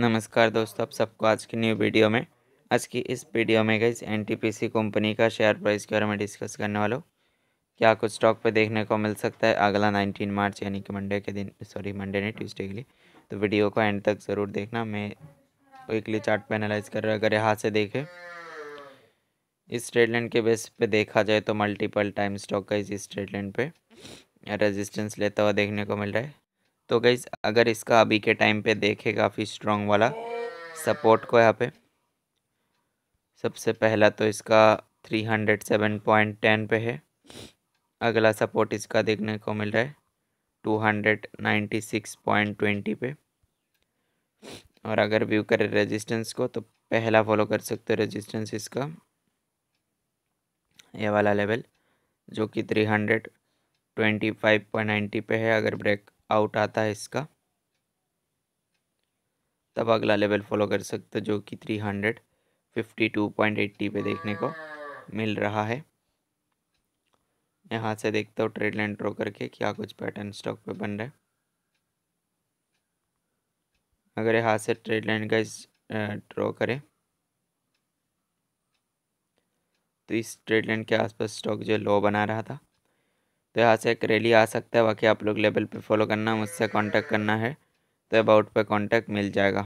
नमस्कार दोस्तों आप सबको आज की न्यू वीडियो में आज की इस वीडियो में गई एन कंपनी का शेयर प्राइस के बारे में डिस्कस करने वाला हूँ क्या कुछ स्टॉक पे देखने को मिल सकता है अगला 19 मार्च यानी कि मंडे के दिन सॉरी मंडे नहीं ट्यूसडे के लिए तो वीडियो को एंड तक ज़रूर देखना मैं वीकली चार्ट एनालाइज कर रहा अगर यहाँ से देखें इस स्ट्रेट लाइन के बेस पर देखा जाए तो मल्टीपल टाइम स्टॉक का इस स्ट्रेट लाइन पर रेजिस्टेंस लेता हुआ देखने को मिल रहा है तो गई अगर इसका अभी के टाइम पे देखे काफ़ी स्ट्रॉन्ग वाला सपोर्ट को यहाँ पे सबसे पहला तो इसका three hundred seven point ten पे है अगला सपोर्ट इसका देखने को मिल रहा है two hundred ninety six point twenty पे और अगर व्यू करें रेजिस्टेंस को तो पहला फॉलो कर सकते हो रेजिस्टेंस इसका ये वाला लेवल जो कि three hundred twenty five point ninety पे है अगर ब्रेक आउट आता है इसका तब अगला लेवल फॉलो कर सकते हो जो कि three hundred fifty two point eighty पे देखने को मिल रहा है यहाँ से देखता हूँ ट्रेड लाइन ड्रॉ करके क्या कुछ पैटर्न स्टॉक पे बन रहा है अगर यहाँ से ट्रेड लाइन का ड्रॉ करें तो इस ट्रेड लाइन के आसपास स्टॉक जो लो बना रहा था तो यहाँ से एक रैली आ सकता है बाकी आप लोग लेवल पे फॉलो करना मुझसे कांटेक्ट करना है तो अबाउट पे कांटेक्ट मिल जाएगा